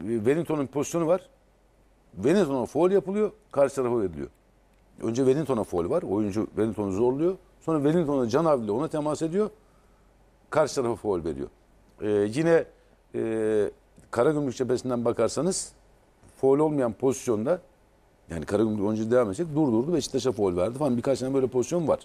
Wellington'un pozisyonu var. Wellington'a foul yapılıyor. Karşı tarafa veriliyor. Önce Wellington'a foul var. Oyuncu Wellington'u zorluyor. Sonra Wellington'a ile ona temas ediyor. Karşı tarafa foul veriyor. Ee, yine e, Karagümrük cephesinden bakarsanız foul olmayan pozisyonda yani Karagümrük oyuncu devam edecek Dur durdurdu Beşiktaş'a foul verdi falan birkaç tane böyle pozisyon var.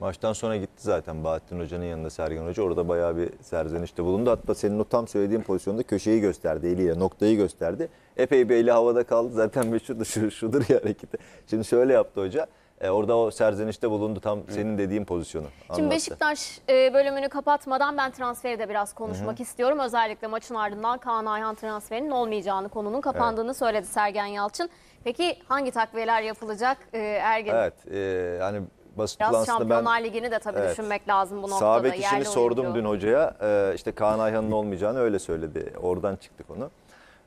Maçtan sonra gitti zaten Bahattin Hoca'nın yanında Sergen Hoca. Orada bayağı bir serzenişte bulundu. Hatta senin o tam söylediğin pozisyonda köşeyi gösterdi eliyle, noktayı gösterdi. Epey bir eli havada kaldı. Zaten meşhur şu, şudur ya hareketi. Şimdi şöyle yaptı hoca. E, orada o serzenişte bulundu tam senin dediğin pozisyonu. Anlattı. Şimdi Beşiktaş e, bölümünü kapatmadan ben transferi de biraz konuşmak Hı -hı. istiyorum. Özellikle maçın ardından Kaan Ayhan transferinin olmayacağını, konunun kapandığını evet. söyledi Sergen Yalçın. Peki hangi takviyeler yapılacak e, Ergin? Evet, e, yani basit Biraz Şampiyonlar ben, Ligi'ni de tabii evet, düşünmek lazım bu noktada. Sağ bek işini sordum dün hocaya. Ee, işte Kaan Ayhan'ın olmayacağını öyle söyledi. Oradan çıktık onu.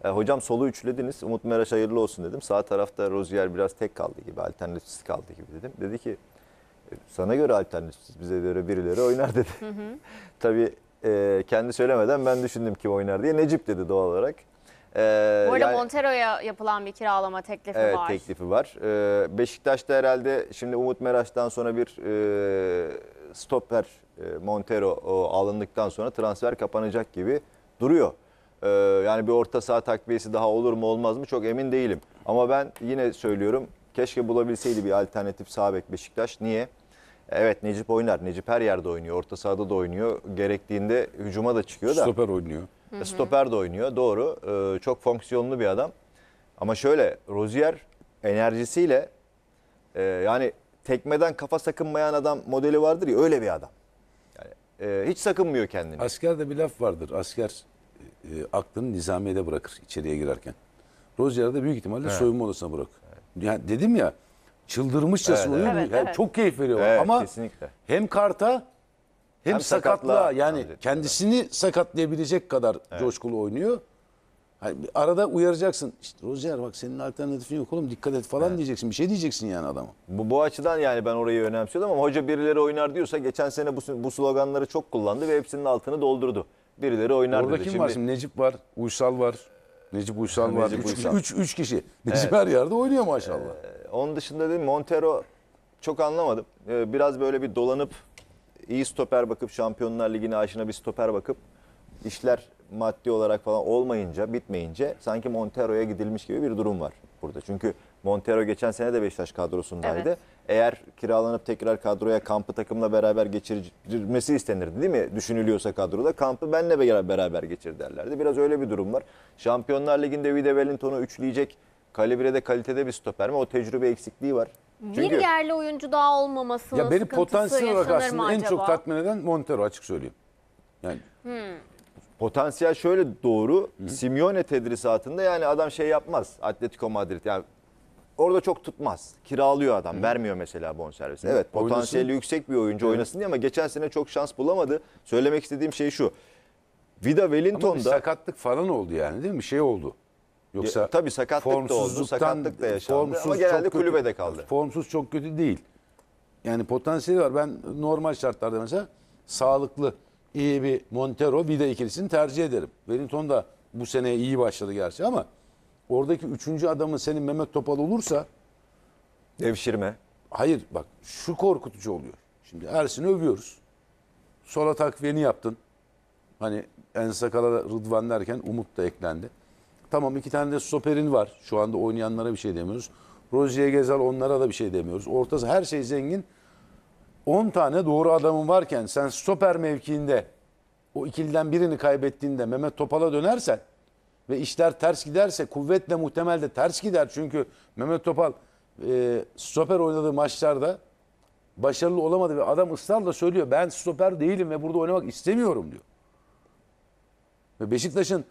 E, hocam solu üçlediniz. Umut Meraş hayırlı olsun dedim. Sağ tarafta Rozier biraz tek kaldı gibi, alternatifsiz kaldı gibi dedim. Dedi ki e, sana göre alternatifsiz, bize göre birileri oynar dedi. Tabii e, kendi söylemeden ben düşündüm kim oynar diye. Necip dedi doğal olarak. Ee, Bu arada yani, Montero'ya yapılan bir kiralama teklifi evet, var. Evet teklifi var. Ee, Beşiktaş'ta herhalde şimdi Umut Meraş'tan sonra bir e, stoper e, Montero o, alındıktan sonra transfer kapanacak gibi duruyor. Ee, yani bir orta saha takviyesi daha olur mu olmaz mı çok emin değilim. Ama ben yine söylüyorum keşke bulabilseydi bir alternatif sağ Beşiktaş. Niye? Evet Necip oynar. Necip her yerde oynuyor. Orta sahada da oynuyor. Gerektiğinde hücuma da çıkıyor da. Stoper oynuyor. Hı hı. Stoper de oynuyor. Doğru. Ee, çok fonksiyonlu bir adam. Ama şöyle Rozier enerjisiyle e, yani tekmeden kafa sakınmayan adam modeli vardır ya öyle bir adam. Yani, e, hiç sakınmıyor kendini. Askerde bir laf vardır. Asker e, aklını nizamiyede bırakır içeriye girerken. Rozier'e de büyük ihtimalle evet. soyunma odasına bırak. Evet. Yani dedim ya çıldırmışçası evet, evet. Evet, yani evet. Çok keyif veriyor evet, ama kesinlikle. hem karta hem, hem sakatla, yani kendisini sakatlayabilecek kadar evet. coşkulu oynuyor. Hani arada uyaracaksın. İşte Rozier bak senin alternatifin yok oğlum dikkat et falan evet. diyeceksin. Bir şey diyeceksin yani adama. Bu, bu açıdan yani ben orayı önemsiyordum ama hoca birileri oynar diyorsa geçen sene bu, bu sloganları çok kullandı ve hepsinin altını doldurdu. Birileri oynar Orada dedi. kim şimdi... var şimdi? Necip var, Uysal var. Necip Uysal var. Necip üç, Uysal. Üç, üç kişi. Necip evet. her yerde oynuyor maşallah. Ee, onun dışında dedim Montero çok anlamadım. Ee, biraz böyle bir dolanıp iyi stoper bakıp Şampiyonlar Ligi'ne aşina bir stoper bakıp işler maddi olarak falan olmayınca, bitmeyince sanki Montero'ya gidilmiş gibi bir durum var burada. Çünkü Montero geçen sene de Beşiktaş kadrosundaydı. Evet. Eğer kiralanıp tekrar kadroya kampı takımla beraber geçirmesi istenirdi değil mi? Düşünülüyorsa kadroda kampı benle beraber geçir derlerdi. Biraz öyle bir durum var. Şampiyonlar Ligi'nde Vide Wellington'u üçleyecek Kalibrede kalitede bir stoper mi? O tecrübe eksikliği var. Çünkü, bir yerli oyuncu daha olmaması Ya beni potansiyel olarak aslında en çok tatmin eden Montero açık söyleyeyim. Yani hmm. potansiyel şöyle doğru. Hı. Simeone altında yani adam şey yapmaz. Atletico Madrid yani orada çok tutmaz. Kiralıyor adam. Hı. Vermiyor mesela bonservisi. Evet potansiyeli oynasın. yüksek bir oyuncu Hı. oynasın diye ama geçen sene çok şans bulamadı. Söylemek istediğim şey şu. Vida Wellington'da... Ama bir sakatlık falan oldu yani değil mi? Bir şey oldu. Yoksa ya, tabii sakatlık da oldu, sakatlık da yaşandı formsuz ama genelde çok kulübede kaldı. Formsuz çok kötü değil. Yani potansiyeli var. Ben normal şartlarda mesela sağlıklı iyi bir Montero Vida ikilisini tercih ederim. Wellington da bu sene iyi başladı gerçi ama oradaki üçüncü adamın senin Mehmet Topal olursa devşirme. Hayır bak şu korkutucu oluyor. Şimdi Ersin'i övüyoruz. Sola takviyeni yaptın. Hani en sakala Rıdvan derken Umut da eklendi. Tamam iki tane de stoperin var. Şu anda oynayanlara bir şey demiyoruz. Rozier Gezal onlara da bir şey demiyoruz. Ortası her şey zengin. 10 tane doğru adamın varken sen stoper mevkiinde o ikiliden birini kaybettiğinde Mehmet Topal'a dönersen ve işler ters giderse kuvvetle muhtemel de ters gider. Çünkü Mehmet Topal e, stoper oynadığı maçlarda başarılı olamadı ve adam ısrarla söylüyor ben stoper değilim ve burada oynamak istemiyorum diyor. Ve Beşiktaş'ın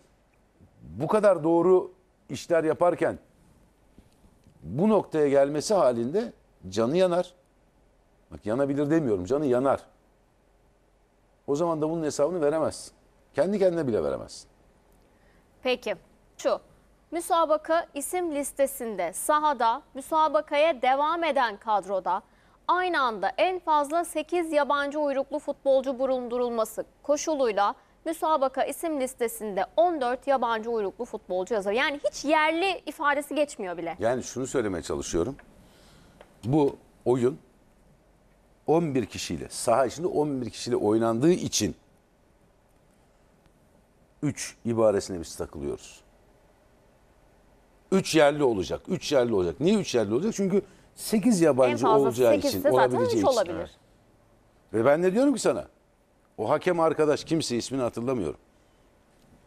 bu kadar doğru işler yaparken bu noktaya gelmesi halinde canı yanar. Bak yanabilir demiyorum. Canı yanar. O zaman da bunun hesabını veremezsin. Kendi kendine bile veremezsin. Peki şu müsabaka isim listesinde sahada müsabakaya devam eden kadroda aynı anda en fazla 8 yabancı uyruklu futbolcu bulundurulması koşuluyla müsabaka isim listesinde 14 yabancı uyruklu futbolcu yazar. Yani hiç yerli ifadesi geçmiyor bile. Yani şunu söylemeye çalışıyorum. Bu oyun 11 kişiyle, saha içinde 11 kişiyle oynandığı için 3 ibaresine biz takılıyoruz. 3 yerli olacak, 3 yerli olacak. Niye 3 yerli olacak? Çünkü 8 yabancı olacağı için, olabileceği için. Olabilir. Ve ben ne diyorum ki sana? O hakem arkadaş kimse ismini hatırlamıyorum.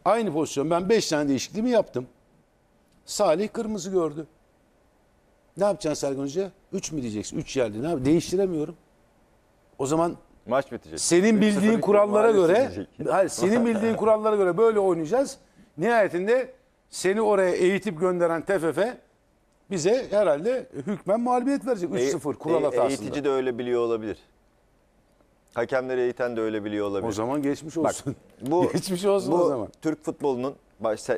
Aynı pozisyon ben 5 tane değişikliğimi yaptım. Salih kırmızı gördü. Ne yapacaksın Sergen Hoca? 3 mü diyeceksin? 3 geldi. ne yap? Değiştiremiyorum. O zaman maç bitecek. Senin bildiğin kurallara göre hayır, senin bildiğin kurallara göre böyle oynayacağız. Nihayetinde seni oraya eğitip gönderen TFF bize herhalde hükmen mağlubiyet verecek 3-0 e, kural e, hatasında. Eğitici de öyle biliyor olabilir. Hakemleri eğiten de öyle biliyor olabilir. O zaman geçmiş olsun. Bak, bu, geçmiş olsun bu, o zaman. Türk futbolunun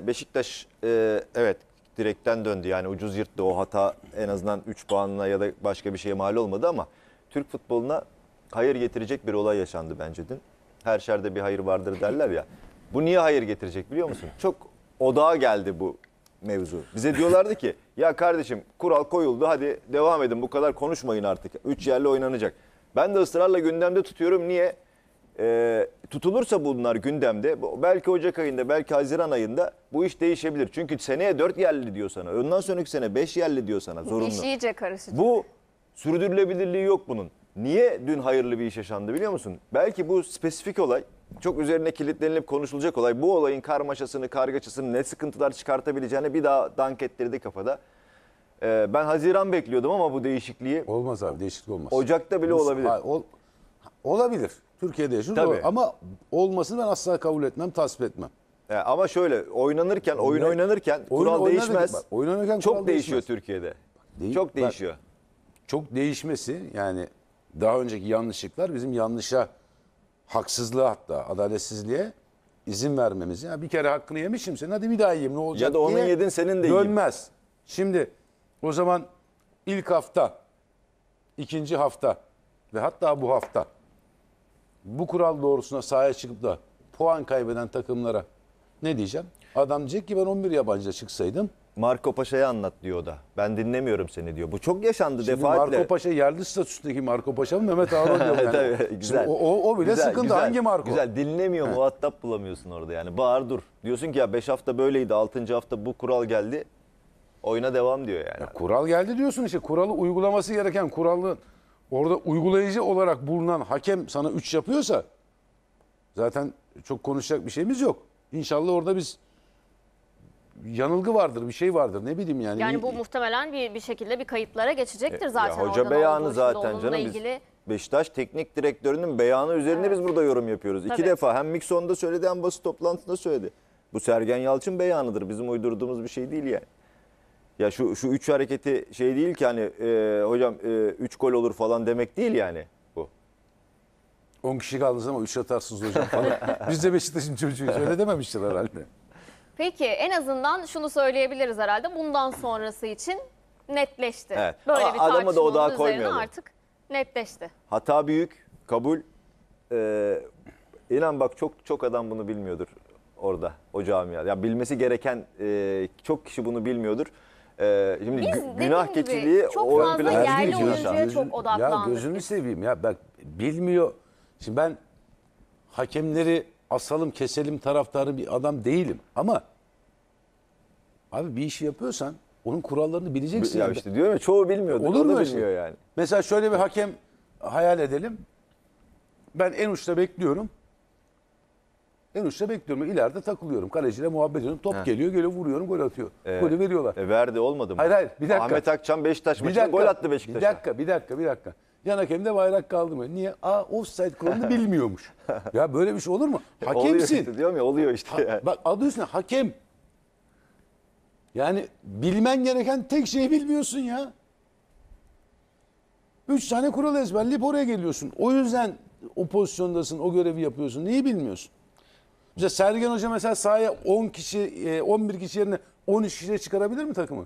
Beşiktaş e, evet direkten döndü. Yani ucuz yırttı o hata en azından 3 puanla ya da başka bir şeye mal olmadı ama Türk futboluna hayır getirecek bir olay yaşandı bence dün. Her şerde bir hayır vardır derler ya. Bu niye hayır getirecek biliyor musun? Çok odağa geldi bu mevzu. Bize diyorlardı ki ya kardeşim kural koyuldu hadi devam edin bu kadar konuşmayın artık. 3 yerli oynanacak. Ben de ısrarla gündemde tutuyorum. Niye? E, tutulursa bunlar gündemde belki Ocak ayında belki Haziran ayında bu iş değişebilir. Çünkü seneye 4 yerli diyor sana. Ondan sonraki sene 5 yerli diyor sana zorunlu. İş iyice karışacak. Bu sürdürülebilirliği yok bunun. Niye dün hayırlı bir iş yaşandı biliyor musun? Belki bu spesifik olay çok üzerine kilitlenilip konuşulacak olay. Bu olayın karmaşasını, kargaçasını ne sıkıntılar çıkartabileceğini bir daha dank ettirdi kafada. Ee, ben Haziran bekliyordum ama bu değişikliği Olmaz abi değişiklik olmaz. Ocak'ta bile olabilir. Ha, ol- olabilir. Türkiye'de yaşıyoruz Tabii. ama olmasını ben asla kabul etmem, tasvip etmem. Ee, ama şöyle oynanırken, oyun Ne? oynanırken Oyun kural oynarken- değişmez. bak, oyun oynarken Çok kural değişiyor değişmez. Türkiye'de. Değil- Çok bak, değişiyor. Çok değişmesi yani daha önceki yanlışlıklar bizim yanlışa, haksızlığa hatta adaletsizliğe izin vermemiz. Ya bir kere hakkını yemişim senin hadi bir daha yiyeyim ne olacak Ya da onun diye yedin, senin de yiyeyim. Dönmez. Şimdi o zaman ilk hafta, ikinci hafta ve hatta bu hafta bu kural doğrusuna sahaya çıkıp da puan kaybeden takımlara ne diyeceğim? Adam diyecek ki ben 11 yabancı çıksaydım. Marco Paşa'ya anlat diyor da. Ben dinlemiyorum seni diyor. Bu çok yaşandı Şimdi defaatle. Marco Paşa yerli statüsündeki Marco Paşa mı Mehmet Ağar diyor yani. Tabii, güzel. Şimdi o, o bile güzel, sıkıntı güzel, hangi Marco? Güzel dinlemiyor muhatap bulamıyorsun orada yani. Bağır dur. Diyorsun ki ya 5 hafta böyleydi 6. hafta bu kural geldi oyuna devam diyor yani. Ya kural geldi diyorsun işte kuralı uygulaması gereken kuralın orada uygulayıcı olarak bulunan hakem sana 3 yapıyorsa zaten çok konuşacak bir şeyimiz yok. İnşallah orada biz yanılgı vardır, bir şey vardır. Ne bileyim yani. Yani bu muhtemelen bir bir şekilde bir kayıtlara geçecektir e, zaten. Ya hoca beyanı zaten canım. Ilgili... Biz Beşiktaş teknik direktörünün beyanı üzerine Evet. biz burada yorum yapıyoruz. İki defa hem Mikson'da söyledi hem basın toplantısında söyledi. Bu Sergen Yalçın beyanıdır. Bizim uydurduğumuz bir şey değil yani. Ya şu şu üç hareketi şey değil ki hani e, hocam e, üç gol olur falan demek değil yani bu. 10 kişi kaldınız ama üç atarsınız hocam falan. Biz de Beşiktaş'ın çocuğuyuz öyle dememiştir herhalde. Peki en azından şunu söyleyebiliriz herhalde bundan sonrası için netleşti. Evet. Böyle ama bir adamı da odağa koymayalım. artık netleşti. Hata büyük, kabul. Ee, inan bak çok çok adam bunu bilmiyordur orada o camiada. Ya bilmesi gereken e, çok kişi bunu bilmiyordur. Ee, şimdi Biz gü- günah keçiliği çok ön fazla plana yerli oyuncuya çok odaklandık Ya gözünü seveyim ya bak bilmiyor. Şimdi ben hakemleri asalım keselim taraftarı bir adam değilim ama abi bir işi yapıyorsan onun kurallarını bileceksin. Ya işte diyor ya çoğu bilmiyor. Olur mu? öyle bilmiyor şey? yani. Mesela şöyle bir hakem hayal edelim. Ben en uçta bekliyorum. En uçta bekliyorum. İleride takılıyorum. Kaleciyle muhabbet ediyorum. Top Heh. geliyor, geliyor, vuruyorum, gol atıyor. Ee, Golü veriyorlar. E, verdi olmadı mı? Hayır hayır. Bir dakika. Ahmet Akçam Beşiktaş dakika, gol attı Beşiktaş'a. Bir dakika, bir dakika, bir dakika. Yan hakemde bayrak kaldı mı? Niye? Aa offside kuralını bilmiyormuş. ya böyle bir şey olur mu? E, Hakemsin. oluyor işte, diyorum ya oluyor işte. Yani. Ha, bak adı üstüne hakem. Yani bilmen gereken tek şeyi bilmiyorsun ya. Üç tane kural ezberleyip oraya geliyorsun. O yüzden o pozisyondasın, o görevi yapıyorsun. Neyi bilmiyorsun? Mesela Sergen Hoca mesela sahaya 10 kişi, 11 e, kişi yerine 13 kişiye çıkarabilir mi takımı?